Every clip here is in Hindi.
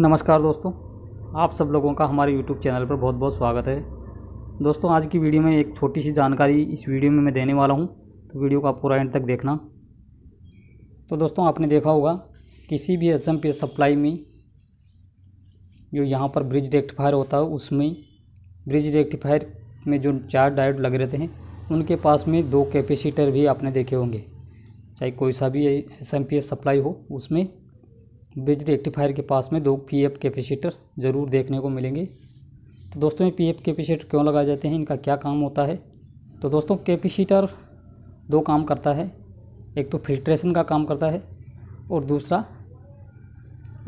नमस्कार दोस्तों आप सब लोगों का हमारे YouTube चैनल पर बहुत बहुत स्वागत है दोस्तों आज की वीडियो में एक छोटी सी जानकारी इस वीडियो में मैं देने वाला हूं तो वीडियो का पूरा एंड तक देखना तो दोस्तों आपने देखा होगा किसी भी एस एम सप्लाई में जो यहाँ पर ब्रिज रेक्टिफायर होता है उसमें ब्रिज रेक्टिफायर में जो चार डायट लगे रहते हैं उनके पास में दो कैपेसिटर भी आपने देखे होंगे चाहे कोई सा भी एस सप्लाई हो उसमें ब्रिज रेक्टिफायर के पास में दो पी एफ कैपेसिटर ज़रूर देखने को मिलेंगे तो दोस्तों ये पी एफ कैपेसिटर क्यों लगाए जाते हैं इनका क्या काम होता है तो दोस्तों कैपेसिटर दो काम करता है एक तो फिल्ट्रेशन का काम करता है और दूसरा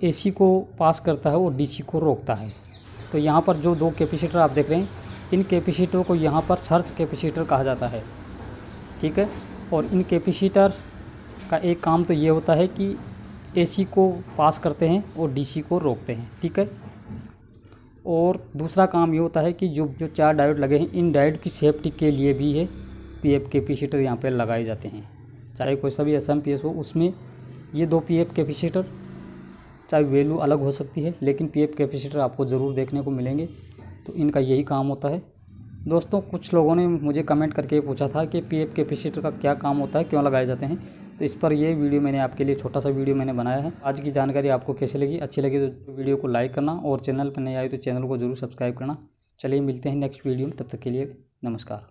एसी को पास करता है और डीसी को रोकता है तो यहाँ पर जो दो कैपेसिटर आप देख रहे हैं इन कैपेसिटरों को यहाँ पर सर्च कैपेसिटर कहा जाता है ठीक है और इन कैपेसिटर का एक काम तो ये होता है कि एसी को पास करते हैं और डीसी को रोकते हैं ठीक है और दूसरा काम ये होता है कि जो जो चार डायोड लगे हैं इन डायोड की सेफ्टी के लिए भी है पी एफ कैपेसिटर यहाँ पर लगाए जाते हैं चाहे कोई सा भी एस एम पी एस हो उसमें ये दो पी एफ कैपेसिटर चाहे वैल्यू अलग हो सकती है लेकिन पी एफ कैपेसिटर आपको ज़रूर देखने को मिलेंगे तो इनका यही काम होता है दोस्तों कुछ लोगों ने मुझे कमेंट करके पूछा था कि पी एफ कैपेसिटर का क्या काम होता है क्यों लगाए जाते हैं तो इस पर ये वीडियो मैंने आपके लिए छोटा सा वीडियो मैंने बनाया है आज की जानकारी आपको कैसी लगी अच्छी लगी तो वीडियो को लाइक करना और चैनल पर नहीं आई तो चैनल को जरूर सब्सक्राइब करना चलिए मिलते हैं नेक्स्ट वीडियो में तब तक के लिए नमस्कार